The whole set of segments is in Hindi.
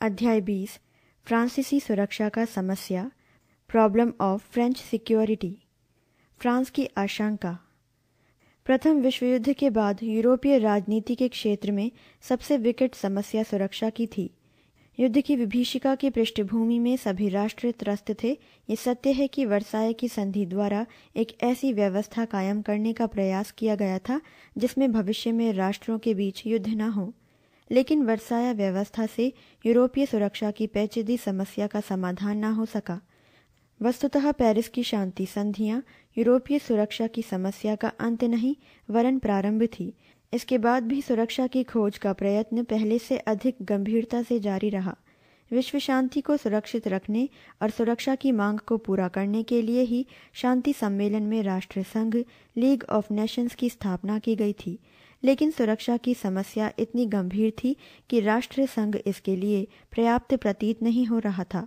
अध्याय 20 फ्रांसीसी सुरक्षा का समस्या problem of French security France की आशंका प्रथम विश्व युद्ध के बाद यूरोपीय राजनीति के क्षेत्र में सबसे विकट समस्या सुरक्षा की थी युद्ध की विभीषिका की पृष्ठभूमि में सभी राष्ट्र त्रस्त थे ये सत्य है कि वर्षाए की संधि द्वारा एक ऐसी व्यवस्था कायम करने का प्रयास किया गया था जिसमें भविष्य में राष्ट्रों के बीच युद्ध न हो लेकिन वर्षाया व्यवस्था से यूरोपीय सुरक्षा की पेचीदी समस्या का समाधान न हो सका वस्तुतः पेरिस की शांति संधियां यूरोपीय सुरक्षा की समस्या का अंत नहीं वरन प्रारंभ थी इसके बाद भी सुरक्षा की खोज का प्रयत्न पहले से अधिक गंभीरता से जारी रहा विश्व शांति को सुरक्षित रखने और सुरक्षा की मांग को पूरा करने के लिए ही शांति सम्मेलन में राष्ट्र संघ लीग ऑफ नेशंस की स्थापना की गई थी लेकिन सुरक्षा की समस्या इतनी गंभीर थी कि राष्ट्र संघ इसके लिए पर्याप्त प्रतीत नहीं हो रहा था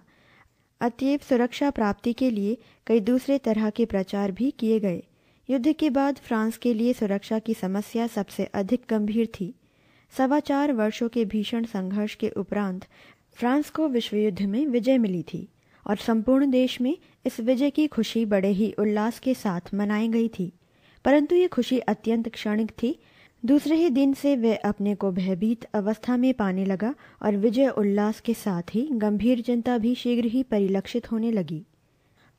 अतएव सुरक्षा प्राप्ति के लिए कई दूसरे तरह के प्रचार भी किए गए युद्ध के बाद फ्रांस के लिए सुरक्षा की समस्या सबसे अधिक गंभीर थी सवा चार वर्षों के भीषण संघर्ष के उपरांत फ्रांस को विश्व युद्ध में विजय मिली थी और संपूर्ण देश में इस विजय की खुशी बड़े ही उल्लास के साथ मनाई गई थी परंतु ये खुशी अत्यंत क्षणिक थी दूसरे ही दिन से वह अपने को भयभीत अवस्था में पाने लगा और विजय उल्लास के साथ ही गंभीर चिंता भी शीघ्र ही परिलक्षित होने लगी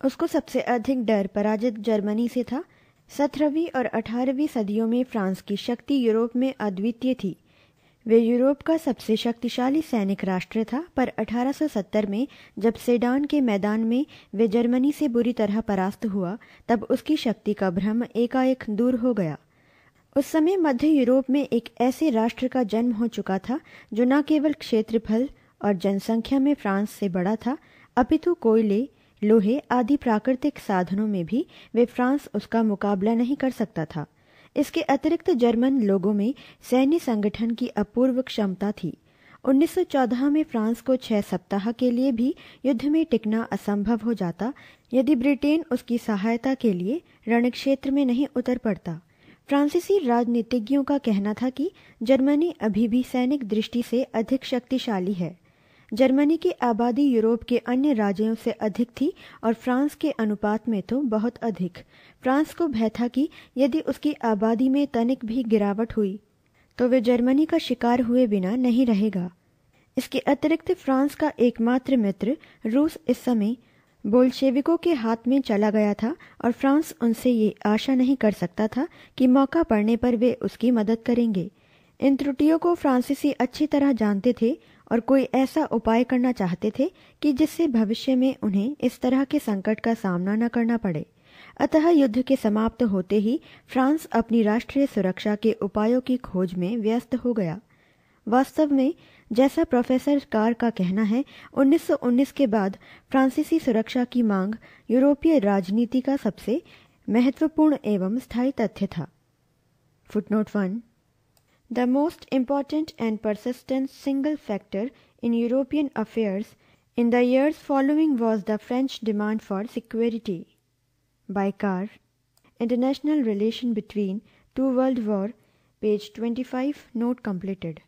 उसको सबसे अधिक डर पराजित जर्मनी से था सत्रहवीं और अठारहवीं सदियों में फ्रांस की शक्ति यूरोप में अद्वितीय थी वे यूरोप का सबसे शक्तिशाली सैनिक राष्ट्र था पर 1870 में जब सेडान के मैदान में वे जर्मनी से बुरी तरह परास्त हुआ तब उसकी शक्ति का भ्रम एकाएक दूर हो गया उस समय मध्य यूरोप में एक ऐसे राष्ट्र का जन्म हो चुका था जो न केवल क्षेत्रफल और जनसंख्या में फ्रांस से बड़ा था अपितु कोयले लोहे आदि प्राकृतिक साधनों में भी वे फ्रांस उसका मुकाबला नहीं कर सकता था इसके अतिरिक्त जर्मन लोगों में सैन्य संगठन की अपूर्व क्षमता थी 1914 में फ्रांस को छह सप्ताह के लिए भी युद्ध में टिकना असंभव हो जाता यदि ब्रिटेन उसकी सहायता के लिए रणक्षेत्र में नहीं उतर पड़ता फ्रांसीसी राजनीतिज्ञों का कहना था कि जर्मनी अभी भी सैनिक दृष्टि से अधिक शक्तिशाली है जर्मनी की आबादी यूरोप के अन्य राज्यों से अधिक थी और फ्रांस के अनुपात में तो बहुत अधिक फ्रांस को भय था कि यदि उसकी आबादी में तनिक भी गिरावट हुई तो वे जर्मनी का शिकार हुए बिना नहीं रहेगा इसके अतिरिक्त फ्रांस का एकमात्र मित्र रूस इस समय बोल्शेविकों के हाथ में चला गया था और फ्रांस उनसे ये आशा नहीं कर सकता था कि मौका पड़ने पर वे उसकी मदद करेंगे इन त्रुटियों को फ्रांसीसी अच्छी तरह जानते थे और कोई ऐसा उपाय करना चाहते थे कि जिससे भविष्य में उन्हें इस तरह के संकट का सामना न करना पड़े अतः युद्ध के समाप्त होते ही फ्रांस अपनी राष्ट्रीय सुरक्षा के उपायों की खोज में व्यस्त हो गया वास्तव में जैसा प्रोफेसर कार का कहना है 1919 के बाद फ्रांसीसी सुरक्षा की मांग यूरोपीय राजनीति का सबसे महत्वपूर्ण एवं स्थायी तथ्य था footnote one the most important and persistent single factor in European affairs in the years following was the French demand for security by Carr international relation between two world war page twenty five note completed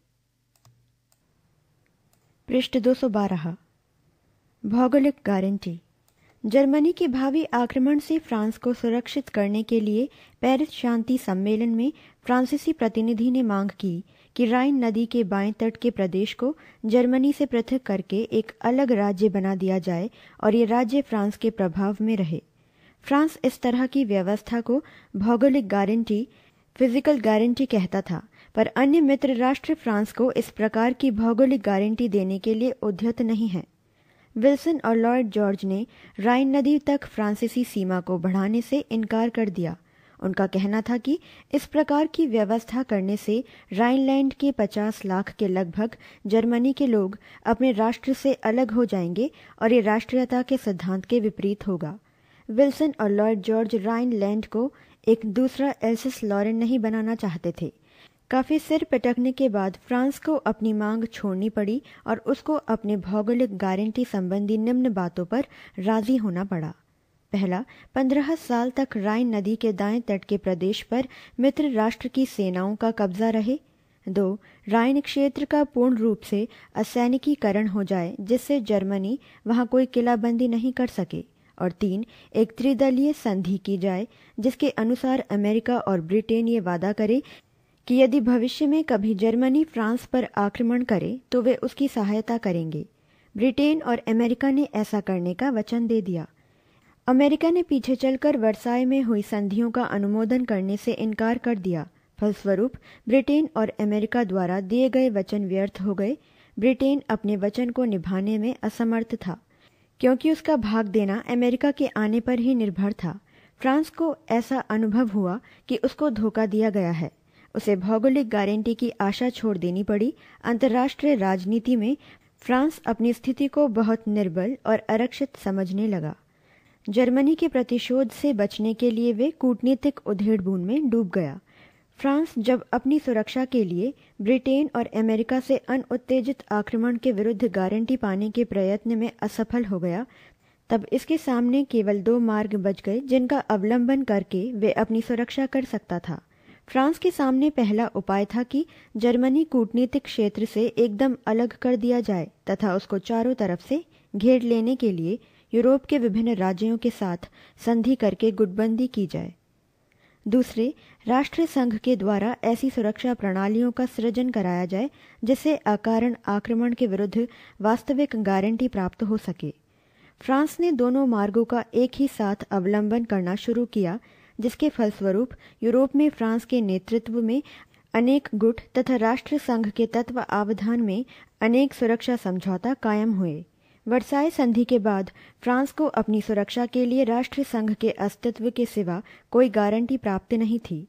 पृष्ठ बारह भौगोलिक गारंटी जर्मनी के भावी आक्रमण से फ्रांस को सुरक्षित करने के लिए पेरिस शांति सम्मेलन में फ्रांसीसी प्रतिनिधि ने मांग की कि राइन नदी के बाएं तट के प्रदेश को जर्मनी से पृथक करके एक अलग राज्य बना दिया जाए और ये राज्य फ्रांस के प्रभाव में रहे फ्रांस इस तरह की व्यवस्था को भौगोलिक गारंटी फिजिकल गारंटी कहता था पर अन्य मित्र राष्ट्र फ्रांस को इस प्रकार की भौगोलिक गारंटी देने के लिए उद्यत नहीं है विल्सन और लॉर्ड जॉर्ज ने राइन नदी तक फ्रांसीसी सीमा को बढ़ाने से इनकार कर दिया उनका कहना था कि इस प्रकार की व्यवस्था करने से राइनलैंड के 50 लाख के लगभग जर्मनी के लोग अपने राष्ट्र से अलग हो जाएंगे और ये राष्ट्रीयता के सिद्धांत के विपरीत होगा विल्सन और लॉर्ड जॉर्ज राइनलैंड को एक दूसरा एलसिस लॉरेन नहीं बनाना चाहते थे काफ़ी सिर पटकने के बाद फ्रांस को अपनी मांग छोड़नी पड़ी और उसको अपने भौगोलिक गारंटी संबंधी निम्न बातों पर राजी होना पड़ा पहला पंद्रह साल तक राइन नदी के दाएं तट के प्रदेश पर मित्र राष्ट्र की सेनाओं का कब्जा रहे दो राइन क्षेत्र का पूर्ण रूप से असैनिकीकरण हो जाए जिससे जर्मनी वहां कोई किलाबंदी नहीं कर सके और तीन एक त्रिदलीय संधि की जाए जिसके अनुसार अमेरिका और ब्रिटेन ये वादा करे कि यदि भविष्य में कभी जर्मनी फ्रांस पर आक्रमण करे तो वे उसकी सहायता करेंगे ब्रिटेन और अमेरिका ने ऐसा करने का वचन दे दिया अमेरिका ने पीछे चलकर वर्साय में हुई संधियों का अनुमोदन करने से इनकार कर दिया फलस्वरूप ब्रिटेन और अमेरिका द्वारा दिए गए वचन व्यर्थ हो गए ब्रिटेन अपने वचन को निभाने में असमर्थ था क्योंकि उसका भाग देना अमेरिका के आने पर ही निर्भर था फ्रांस को ऐसा अनुभव हुआ कि उसको धोखा दिया गया है उसे भौगोलिक गारंटी की आशा छोड़ देनी पड़ी अंतर्राष्ट्रीय राजनीति में फ्रांस अपनी स्थिति को बहुत निर्बल और आरक्षित समझने लगा जर्मनी के प्रतिशोध से बचने के लिए वे कूटनीतिक उधेड़बून में डूब गया फ्रांस जब अपनी सुरक्षा के लिए ब्रिटेन और अमेरिका से अनुत्तेजित आक्रमण के विरुद्ध गारंटी पाने के प्रयत्न में असफल हो गया तब इसके सामने केवल दो मार्ग बच गए जिनका अवलंबन करके वे अपनी सुरक्षा कर सकता था फ्रांस के सामने पहला उपाय था कि जर्मनी कूटनीतिक क्षेत्र से एकदम अलग कर दिया जाए तथा उसको चारों तरफ से घेर लेने के लिए यूरोप के विभिन्न राज्यों के साथ संधि करके गुटबंदी की जाए दूसरे राष्ट्र संघ के द्वारा ऐसी सुरक्षा प्रणालियों का सृजन कराया जाए जिससे अकारण आक्रमण के विरुद्ध वास्तविक गारंटी प्राप्त हो सके फ्रांस ने दोनों मार्गों का एक ही साथ अवलंबन करना शुरू किया जिसके फलस्वरूप यूरोप में फ्रांस के नेतृत्व में अनेक गुट तथा राष्ट्र संघ के तत्व आवधान में अनेक सुरक्षा समझौता कायम हुए वर्साय संधि के बाद फ्रांस को अपनी सुरक्षा के लिए राष्ट्र संघ के अस्तित्व के सिवा कोई गारंटी प्राप्त नहीं थी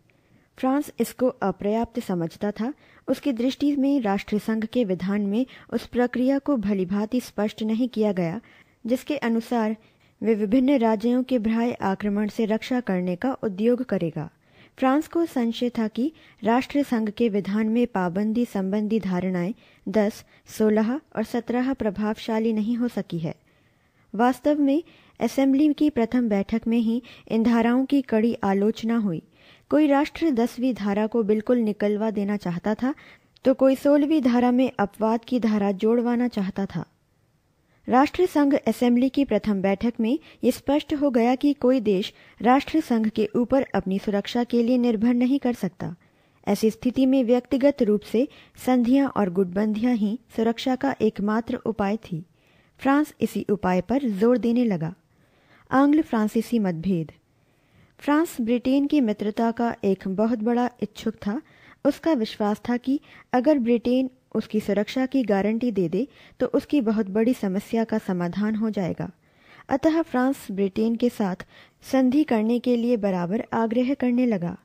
फ्रांस इसको अपर्याप्त समझता था उसकी दृष्टि में राष्ट्र संघ के विधान में उस प्रक्रिया को भलीभांति स्पष्ट नहीं किया गया जिसके अनुसार वे विभिन्न राज्यों के बाह्य आक्रमण से रक्षा करने का उद्योग करेगा फ्रांस को संशय था कि राष्ट्र संघ के विधान में पाबंदी संबंधी धारणाएं दस सोलह और सत्रह प्रभावशाली नहीं हो सकी है वास्तव में असेंबली की प्रथम बैठक में ही इन धाराओं की कड़ी आलोचना हुई कोई राष्ट्र दसवीं धारा को बिल्कुल निकलवा देना चाहता था तो कोई सोलहवीं धारा में अपवाद की धारा जोड़वाना चाहता था राष्ट्र संघ असेंबली की प्रथम बैठक में ये स्पष्ट हो गया कि कोई देश राष्ट्र संघ के ऊपर अपनी सुरक्षा के लिए निर्भर नहीं कर सकता ऐसी स्थिति में व्यक्तिगत रूप से संधियां और गुटबंधियां ही सुरक्षा का एकमात्र उपाय थी फ्रांस इसी उपाय पर जोर देने लगा आंग्ल फ्रांसीसी मतभेद फ्रांस ब्रिटेन की मित्रता का एक बहुत बड़ा इच्छुक था उसका विश्वास था कि अगर ब्रिटेन उसकी सुरक्षा की गारंटी दे दे तो उसकी बहुत बड़ी समस्या का समाधान हो जाएगा अतः फ्रांस ब्रिटेन के साथ संधि करने के लिए बराबर आग्रह करने लगा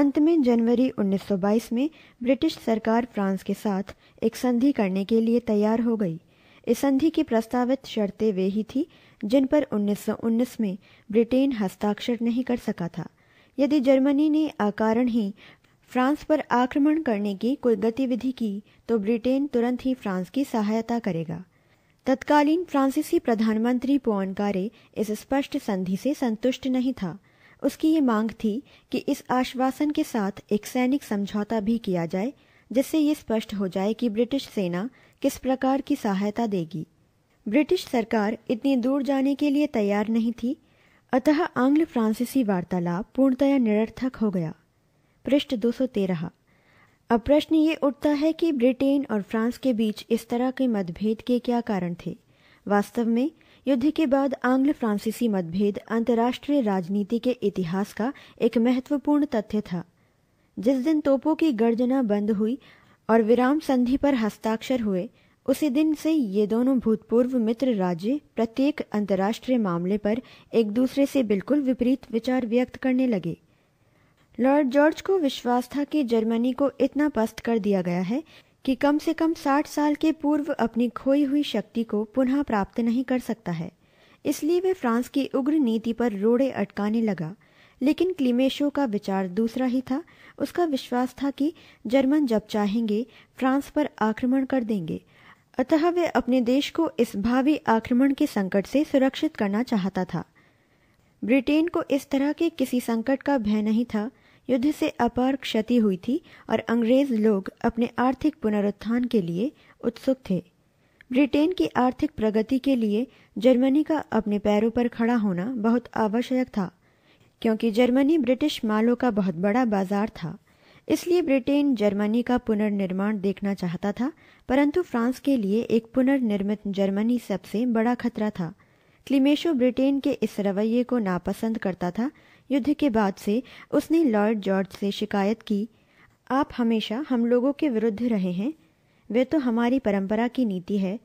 अंत में जनवरी 1922 में ब्रिटिश सरकार फ्रांस के साथ एक संधि करने के लिए तैयार हो गई इस संधि की प्रस्तावित शर्तें वे ही थी जिन पर 1919 में ब्रिटेन हस्ताक्षर नहीं कर सका था यदि जर्मनी ने आकारण ही फ्रांस पर आक्रमण करने की कोई गतिविधि की तो ब्रिटेन तुरंत ही फ्रांस की सहायता करेगा तत्कालीन फ्रांसीसी प्रधानमंत्री पोअनकारे इस स्पष्ट संधि से संतुष्ट नहीं था उसकी ये मांग थी कि इस आश्वासन के साथ एक सैनिक समझौता भी किया जाए जिससे ये स्पष्ट हो जाए कि ब्रिटिश सेना किस प्रकार की सहायता देगी ब्रिटिश सरकार इतनी दूर जाने के लिए तैयार नहीं थी अतः आंग्ल फ्रांसीसी वार्तालाप पूर्णतया निरर्थक हो गया पृष्ठ तेरह अब प्रश्न ये उठता है कि ब्रिटेन और फ्रांस के बीच इस तरह के मतभेद के क्या कारण थे वास्तव में युद्ध के बाद आंग्ल फ्रांसीसी मतभेद अंतर्राष्ट्रीय राजनीति के इतिहास का एक महत्वपूर्ण तथ्य था जिस दिन तोपों की गर्जना बंद हुई और विराम संधि पर हस्ताक्षर हुए उसी दिन से ये दोनों भूतपूर्व मित्र राज्य प्रत्येक अंतर्राष्ट्रीय मामले पर एक दूसरे से बिल्कुल विपरीत विचार व्यक्त करने लगे लॉर्ड जॉर्ज को विश्वास था कि जर्मनी को इतना पस्त कर दिया गया है कि कम से कम साठ साल के पूर्व अपनी खोई हुई शक्ति को पुनः प्राप्त नहीं कर सकता है इसलिए वे फ्रांस की उग्र नीति पर रोड़े अटकाने लगा लेकिन क्लीमेशो का विचार दूसरा ही था उसका विश्वास था कि जर्मन जब चाहेंगे फ्रांस पर आक्रमण कर देंगे अतः वे अपने देश को इस भावी आक्रमण के संकट से सुरक्षित करना चाहता था ब्रिटेन को इस तरह के किसी संकट का भय नहीं था युद्ध से अपार क्षति हुई थी और अंग्रेज लोग अपने आर्थिक पुनरुत्थान के लिए उत्सुक थे ब्रिटेन की आर्थिक प्रगति के लिए जर्मनी का अपने पैरों पर खड़ा होना बहुत आवश्यक था क्योंकि जर्मनी ब्रिटिश मालों का बहुत बड़ा बाजार था इसलिए ब्रिटेन जर्मनी का पुनर्निर्माण देखना चाहता था परंतु फ्रांस के लिए एक पुनर्निर्मित जर्मनी सबसे बड़ा खतरा था क्लिमेशो ब्रिटेन के इस रवैये को नापसंद करता था युद्ध के बाद से उसने लॉर्ड जॉर्ज से शिकायत की आप हमेशा हम लोगों के विरुद्ध रहे हैं वे तो हमारी परंपरा की नीति है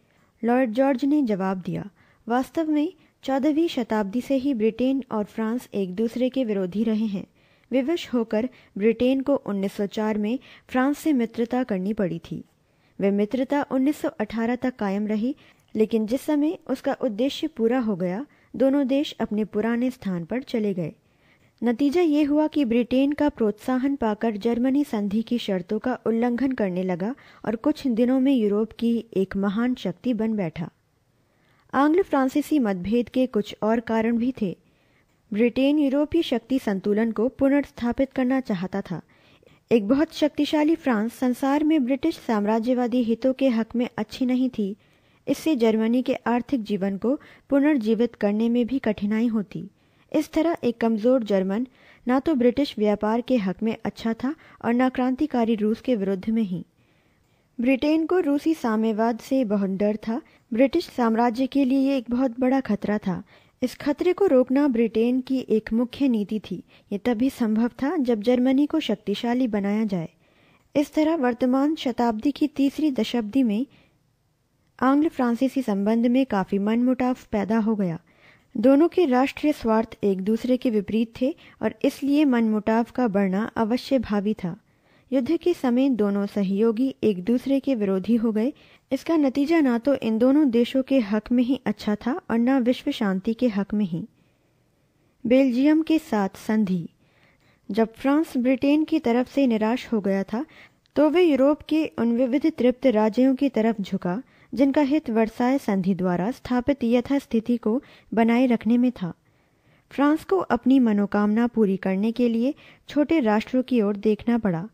लॉर्ड जॉर्ज ने जवाब दिया वास्तव में चौदहवीं शताब्दी से ही ब्रिटेन और फ्रांस एक दूसरे के विरोधी रहे हैं विवश होकर ब्रिटेन को 1904 में फ्रांस से मित्रता करनी पड़ी थी वे मित्रता 1918 तक कायम रही लेकिन जिस समय उसका उद्देश्य पूरा हो गया दोनों देश अपने पुराने स्थान पर चले गए नतीजा ये हुआ कि ब्रिटेन का प्रोत्साहन पाकर जर्मनी संधि की शर्तों का उल्लंघन करने लगा और कुछ दिनों में यूरोप की एक महान शक्ति बन बैठा आंग्ल फ्रांसीसी मतभेद के कुछ और कारण भी थे ब्रिटेन यूरोपीय शक्ति संतुलन को पुनर्स्थापित करना चाहता था एक बहुत शक्तिशाली फ्रांस संसार में ब्रिटिश साम्राज्यवादी हितों के हक में अच्छी नहीं थी इससे जर्मनी के आर्थिक जीवन को पुनर्जीवित करने में भी कठिनाई होती इस तरह एक कमजोर जर्मन न तो ब्रिटिश व्यापार के हक में अच्छा था और न क्रांतिकारी रूस के विरुद्ध में ही ब्रिटेन को रूसी साम्यवाद से बहुत डर था ब्रिटिश साम्राज्य के लिए ये एक बहुत बड़ा खतरा था इस खतरे को रोकना ब्रिटेन की एक मुख्य नीति थी ये तभी संभव था जब जर्मनी को शक्तिशाली बनाया जाए इस तरह वर्तमान शताब्दी की तीसरी दशाब्दी में आंग्ल फ्रांसीसी संबंध में काफी मनमुटाव पैदा हो गया दोनों के राष्ट्रीय स्वार्थ एक दूसरे के विपरीत थे और इसलिए मनमुटाव का बढ़ना अवश्य भावी था युद्ध के समय दोनों सहयोगी एक दूसरे के विरोधी हो गए इसका नतीजा ना तो इन दोनों देशों के हक में ही अच्छा था और ना विश्व शांति के हक में ही बेल्जियम के साथ संधि जब फ्रांस ब्रिटेन की तरफ से निराश हो गया था तो वे यूरोप के उन विविध तृप्त राज्यों की तरफ झुका जिनका हित वर्साय संधि द्वारा स्थापित यथास्थिति को बनाए रखने में था फ्रांस को अपनी मनोकामना पूरी करने के लिए छोटे राष्ट्रों की ओर देखना पड़ा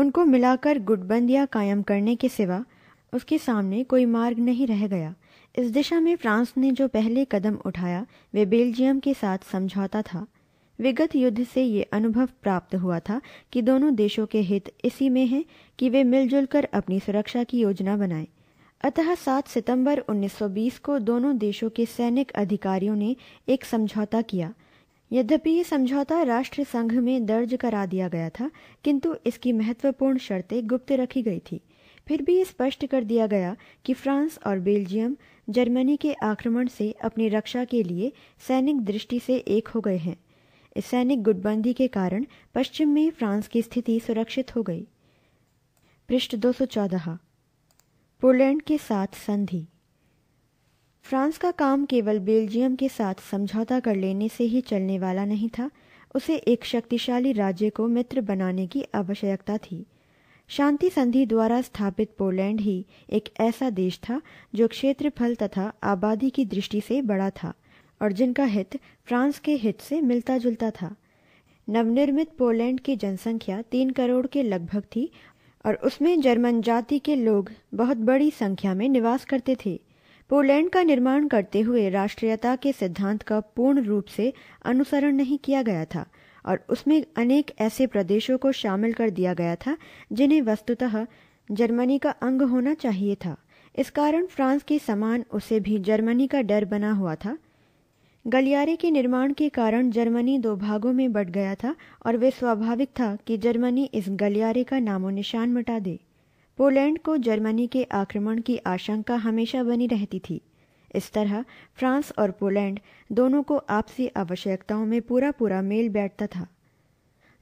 उनको मिलाकर गुटबंदियां कायम करने के सिवा उसके सामने कोई मार्ग नहीं रह गया इस दिशा में फ्रांस ने जो पहले कदम उठाया वे बेल्जियम के साथ समझौता था विगत युद्ध से ये अनुभव प्राप्त हुआ था कि दोनों देशों के हित इसी में है कि वे मिलजुल कर अपनी सुरक्षा की योजना बनाएं अतः 7 सितंबर 1920 को दोनों देशों के सैनिक अधिकारियों ने एक समझौता किया यद्यपि ये समझौता राष्ट्र संघ में दर्ज करा दिया गया था किंतु इसकी महत्वपूर्ण शर्तें गुप्त रखी गई थी फिर भी स्पष्ट कर दिया गया कि फ्रांस और बेल्जियम जर्मनी के आक्रमण से अपनी रक्षा के लिए सैनिक दृष्टि से एक हो गए हैं इस सैनिक गुटबंदी के कारण पश्चिम में फ्रांस की स्थिति सुरक्षित हो गई पृष्ठ 214 पोलैंड के साथ संधि फ्रांस का काम केवल बेल्जियम के साथ समझौता कर लेने से ही चलने वाला नहीं था उसे एक शक्तिशाली राज्य को मित्र बनाने की आवश्यकता थी शांति संधि द्वारा स्थापित पोलैंड ही एक ऐसा देश था जो क्षेत्रफल तथा आबादी की दृष्टि से बड़ा था और जिनका हित फ्रांस के हित से मिलता जुलता था नवनिर्मित पोलैंड की जनसंख्या तीन करोड़ के लगभग थी और उसमें जर्मन जाति के लोग बहुत बड़ी संख्या में निवास करते थे पोलैंड का निर्माण करते हुए राष्ट्रीयता के सिद्धांत का पूर्ण रूप से अनुसरण नहीं किया गया था और उसमें अनेक ऐसे प्रदेशों को शामिल कर दिया गया था जिन्हें वस्तुतः जर्मनी का अंग होना चाहिए था इस कारण फ्रांस के समान उसे भी जर्मनी का डर बना हुआ था गलियारे के निर्माण के कारण जर्मनी दो भागों में बट गया था और वे स्वाभाविक था कि जर्मनी इस गलियारे का नामो निशान मिटा दे पोलैंड को जर्मनी के आक्रमण की आशंका हमेशा बनी रहती थी इस तरह फ्रांस और पोलैंड दोनों को आपसी आवश्यकताओं में पूरा पूरा मेल बैठता था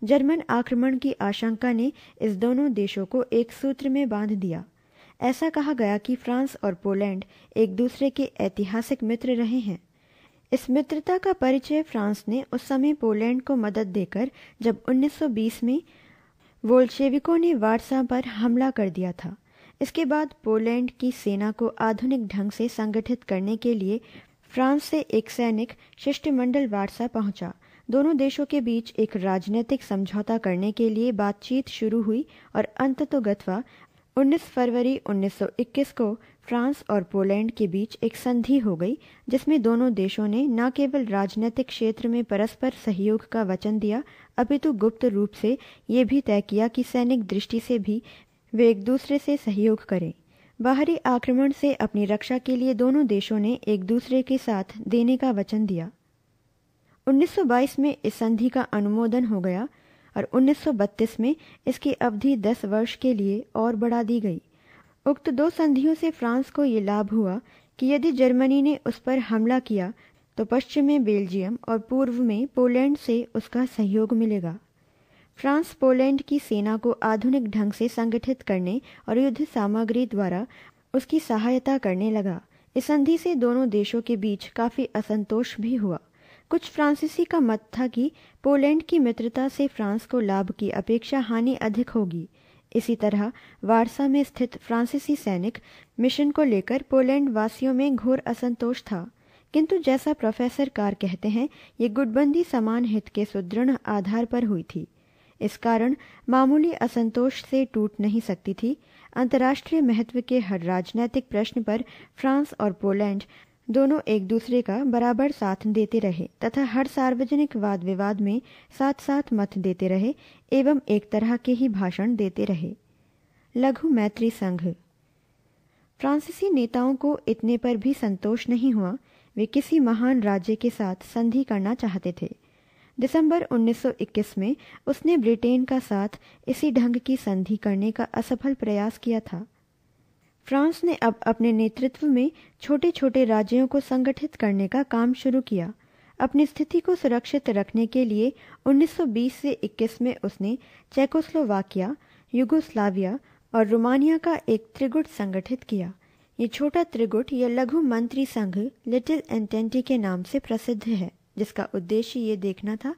जर्मन आक्रमण की आशंका ने इस दोनों देशों को एक सूत्र में बांध दिया ऐसा कहा गया कि फ्रांस और पोलैंड एक दूसरे के ऐतिहासिक मित्र रहे हैं इस मित्रता का परिचय फ्रांस ने उस समय पोलैंड को मदद देकर जब 1920 में वोल्शेविकों ने वारसा पर हमला कर दिया था इसके बाद पोलैंड की सेना को आधुनिक ढंग से संगठित करने के लिए फ्रांस से एक सैनिक शिष्टमंडल वारसा पहुंचा दोनों देशों के बीच एक राजनीतिक समझौता करने के लिए बातचीत शुरू हुई और अंततोगत्वा 19 फरवरी 1921 को फ्रांस और पोलैंड के बीच एक संधि हो गई जिसमें दोनों देशों ने न केवल राजनीतिक क्षेत्र में परस्पर सहयोग का वचन दिया अपितु गुप्त रूप से ये भी तय किया कि सैनिक दृष्टि से भी वे एक दूसरे से सहयोग करें बाहरी आक्रमण से अपनी रक्षा के लिए दोनों देशों ने एक दूसरे के साथ देने का वचन दिया 1922 में इस संधि का अनुमोदन हो गया और 1932 में इसकी अवधि 10 वर्ष के लिए और बढ़ा दी गई उक्त दो संधियों से फ्रांस को ये लाभ हुआ कि यदि जर्मनी ने उस पर हमला किया तो पश्चिम में बेल्जियम और पूर्व में पोलैंड से उसका सहयोग मिलेगा फ्रांस पोलैंड की सेना को आधुनिक ढंग से संगठित करने और युद्ध सामग्री द्वारा उसकी सहायता करने लगा इस संधि से दोनों देशों के बीच काफी असंतोष भी हुआ कुछ फ्रांसीसी का मत था कि पोलैंड की मित्रता से फ्रांस को लाभ की अपेक्षा हानि अधिक होगी इसी तरह वारसा में स्थित फ्रांसीसी सैनिक मिशन को लेकर पोलैंड वासियों में घोर असंतोष था किंतु जैसा प्रोफेसर कार कहते हैं ये गुटबंदी समान हित के सुदृढ़ आधार पर हुई थी इस कारण मामूली असंतोष से टूट नहीं सकती थी अंतर्राष्ट्रीय महत्व के हर राजनैतिक प्रश्न पर फ्रांस और पोलैंड दोनों एक दूसरे का बराबर साथ देते रहे तथा हर सार्वजनिक वाद विवाद में साथ साथ मत देते रहे एवं एक तरह के ही भाषण देते रहे लघु मैत्री संघ फ्रांसीसी नेताओं को इतने पर भी संतोष नहीं हुआ वे किसी महान राज्य के साथ संधि करना चाहते थे दिसंबर 1921 में उसने ब्रिटेन का साथ इसी ढंग की संधि करने का असफल प्रयास किया था फ्रांस ने अब अपने नेतृत्व में छोटे छोटे राज्यों को संगठित करने का काम शुरू किया अपनी स्थिति को सुरक्षित रखने के लिए 1920 से 21 में उसने चेकोस्लोवाकिया युगोस्लाविया और रोमानिया का एक त्रिगुट संगठित किया ये छोटा त्रिगुट या लघु मंत्री संघ लिटिल एंटेंटी के नाम से प्रसिद्ध है जिसका उद्देश्य ये देखना था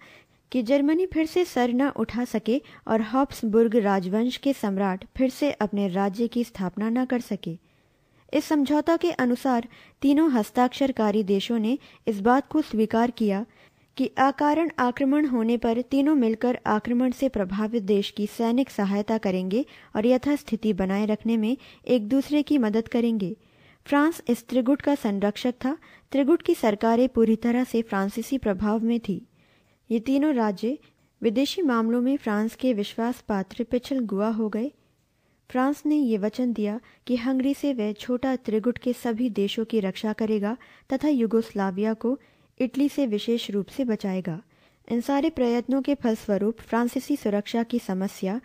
कि जर्मनी फिर से सर न उठा सके और हॉप्सबुर्ग राजवंश के सम्राट फिर से अपने राज्य की स्थापना न कर सके इस समझौता के अनुसार तीनों हस्ताक्षरकारी देशों ने इस बात को स्वीकार किया कि अकारण आक्रमण होने पर तीनों मिलकर आक्रमण से प्रभावित देश की सैनिक सहायता करेंगे और यथास्थिति बनाए रखने में एक दूसरे की मदद करेंगे फ्रांस इस त्रिगुट का संरक्षक था त्रिगुट की सरकारें पूरी तरह से फ्रांसीसी प्रभाव में थी ये तीनों राज्य विदेशी मामलों में फ्रांस के विश्वास पात्र पिछल गुआ हो गए फ्रांस ने ये वचन दिया कि हंगरी से वह छोटा त्रिगुट के सभी देशों की रक्षा करेगा तथा युगोस्लाविया को इटली से विशेष रूप से बचाएगा इन सारे प्रयत्नों के फलस्वरूप फ्रांसीसी सुरक्षा की समस्या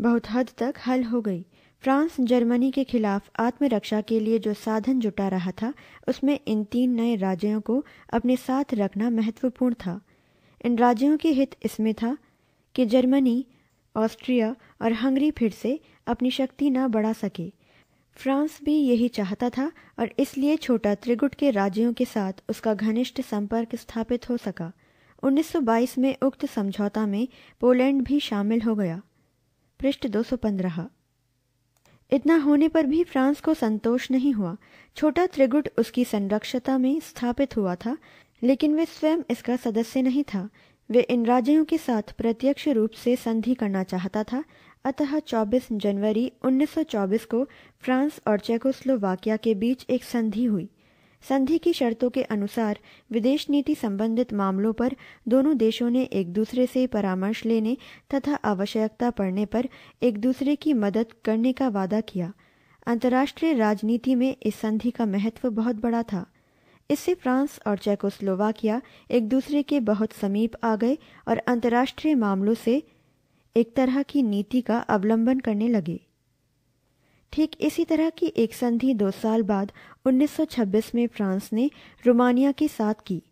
बहुत हद तक हल हो गई फ्रांस जर्मनी के खिलाफ आत्मरक्षा के लिए जो साधन जुटा रहा था उसमें इन तीन नए राज्यों को अपने साथ रखना महत्वपूर्ण था इन राज्यों के हित इसमें था कि जर्मनी ऑस्ट्रिया और हंगरी फिर से अपनी शक्ति न बढ़ा सके फ्रांस भी यही चाहता था और इसलिए छोटा त्रिगुट के राज्यों के साथ उसका घनिष्ठ संपर्क स्थापित हो सका 1922 में उक्त समझौता में पोलैंड भी शामिल हो गया पृष्ठ दो इतना होने पर भी फ्रांस को संतोष नहीं हुआ छोटा त्रिगुट उसकी संरक्षता में स्थापित हुआ था लेकिन वे स्वयं इसका सदस्य नहीं था वे इन राज्यों के साथ प्रत्यक्ष रूप से संधि करना चाहता था अतः 24 जनवरी 1924 को फ्रांस और चेकोस्लोवाकिया के बीच एक संधि हुई संधि की शर्तों के अनुसार विदेश नीति संबंधित मामलों पर दोनों देशों ने एक दूसरे से परामर्श लेने तथा आवश्यकता पड़ने पर एक दूसरे की मदद करने का वादा किया अंतर्राष्ट्रीय राजनीति में इस संधि का महत्व बहुत बड़ा था इससे फ्रांस और चेकोस्लोवाकिया एक दूसरे के बहुत समीप आ गए और अंतर्राष्ट्रीय मामलों से एक तरह की नीति का अवलंबन करने लगे ठीक इसी तरह की एक संधि दो साल बाद 1926 में फ्रांस ने रोमानिया के साथ की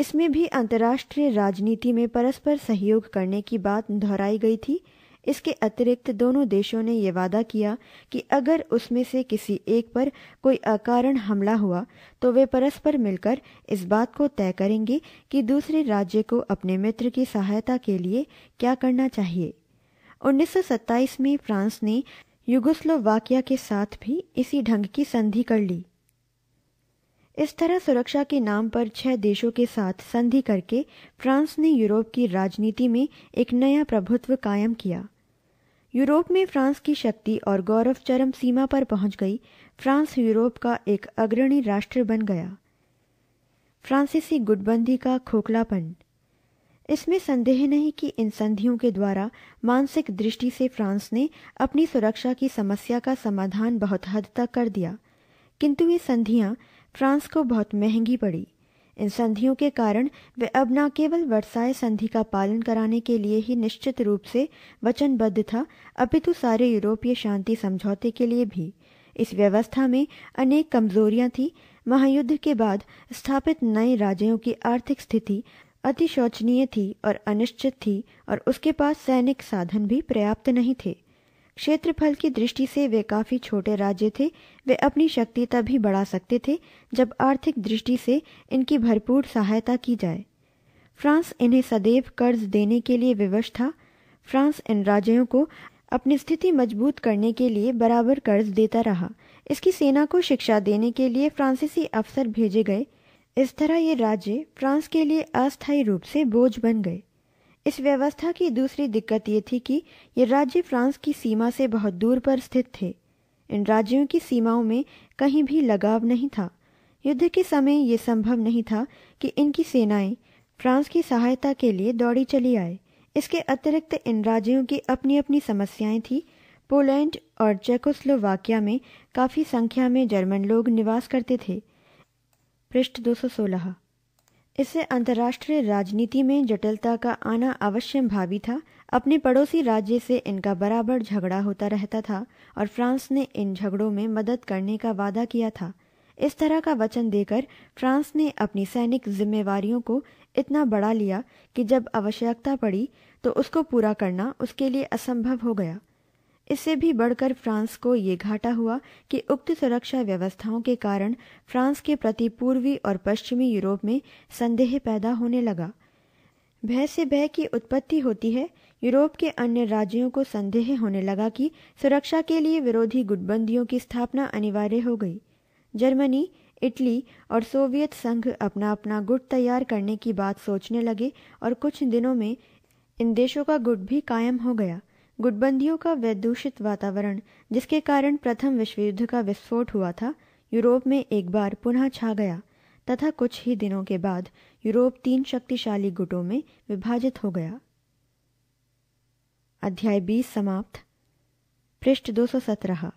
इसमें भी अंतर्राष्ट्रीय राजनीति में परस्पर सहयोग करने की बात दोहराई गई थी इसके अतिरिक्त दोनों देशों ने यह वादा किया कि अगर उसमें से किसी एक पर कोई अकारण हमला हुआ तो वे परस्पर मिलकर इस बात को तय करेंगे कि दूसरे राज्य को अपने मित्र की सहायता के लिए क्या करना चाहिए 1927 में फ्रांस ने युगोस्लोवाकिया के साथ भी इसी ढंग की संधि कर ली इस तरह सुरक्षा के नाम पर छह देशों के साथ संधि करके फ्रांस ने यूरोप की राजनीति में एक नया प्रभुत्व कायम किया यूरोप में फ्रांस की शक्ति और गौरव चरम सीमा पर पहुंच गई फ्रांस यूरोप का एक अग्रणी राष्ट्र बन गया फ्रांसीसी गुटबंदी का खोखलापन इसमें संदेह नहीं कि इन संधियों के द्वारा मानसिक दृष्टि से फ्रांस ने अपनी सुरक्षा की समस्या का समाधान बहुत हद तक कर दिया किंतु ये संधियां फ्रांस को बहुत महंगी पड़ी इन संधियों के कारण वे अब न केवल वर्षाय संधि का पालन कराने के लिए ही निश्चित रूप से वचनबद्ध था अपितु सारे यूरोपीय शांति समझौते के लिए भी इस व्यवस्था में अनेक कमजोरियां थीं महायुद्ध के बाद स्थापित नए राज्यों की आर्थिक स्थिति अति शोचनीय थी और अनिश्चित थी और उसके पास सैनिक साधन भी पर्याप्त नहीं थे क्षेत्रफल की दृष्टि से वे काफी छोटे राज्य थे वे अपनी शक्ति तभी बढ़ा सकते थे जब आर्थिक दृष्टि से इनकी भरपूर सहायता की जाए फ्रांस इन्हें सदैव कर्ज देने के लिए विवश था फ्रांस इन राज्यों को अपनी स्थिति मजबूत करने के लिए बराबर कर्ज देता रहा इसकी सेना को शिक्षा देने के लिए फ्रांसीसी अफसर भेजे गए इस तरह ये राज्य फ्रांस के लिए अस्थायी रूप से बोझ बन गए इस व्यवस्था की दूसरी दिक्कत ये थी कि ये राज्य फ्रांस की सीमा से बहुत दूर पर स्थित थे इन राज्यों की सीमाओं में कहीं भी लगाव नहीं था युद्ध के समय ये संभव नहीं था कि इनकी सेनाएं फ्रांस की सहायता के लिए दौड़ी चली आए इसके अतिरिक्त इन राज्यों की अपनी अपनी समस्याएं थी पोलैंड और चेकोस्लोवाकिया में काफ़ी संख्या में जर्मन लोग निवास करते थे पृष्ठ 216 इससे अंतर्राष्ट्रीय राजनीति में जटिलता का आना अवश्य भावी था अपने पड़ोसी राज्य से इनका बराबर झगड़ा होता रहता था और फ्रांस ने इन झगड़ों में मदद करने का वादा किया था इस तरह का वचन देकर फ्रांस ने अपनी सैनिक जिम्मेवारियों को इतना बढ़ा लिया कि जब आवश्यकता पड़ी तो उसको पूरा करना उसके लिए असंभव हो गया इससे भी बढ़कर फ्रांस को ये घाटा हुआ कि उक्त सुरक्षा व्यवस्थाओं के कारण फ्रांस के प्रति पूर्वी और पश्चिमी यूरोप में संदेह पैदा होने लगा भय से भय की उत्पत्ति होती है यूरोप के अन्य राज्यों को संदेह होने लगा कि सुरक्षा के लिए विरोधी गुटबंदियों की स्थापना अनिवार्य हो गई जर्मनी इटली और सोवियत संघ अपना अपना गुट तैयार करने की बात सोचने लगे और कुछ दिनों में इन देशों का गुट भी कायम हो गया गुटबंदियों का वैदूषित वातावरण जिसके कारण प्रथम विश्व युद्ध का विस्फोट हुआ था यूरोप में एक बार पुनः छा गया तथा कुछ ही दिनों के बाद यूरोप तीन शक्तिशाली गुटों में विभाजित हो गया अध्याय बीस समाप्त पृष्ठ दो सौ सत्रह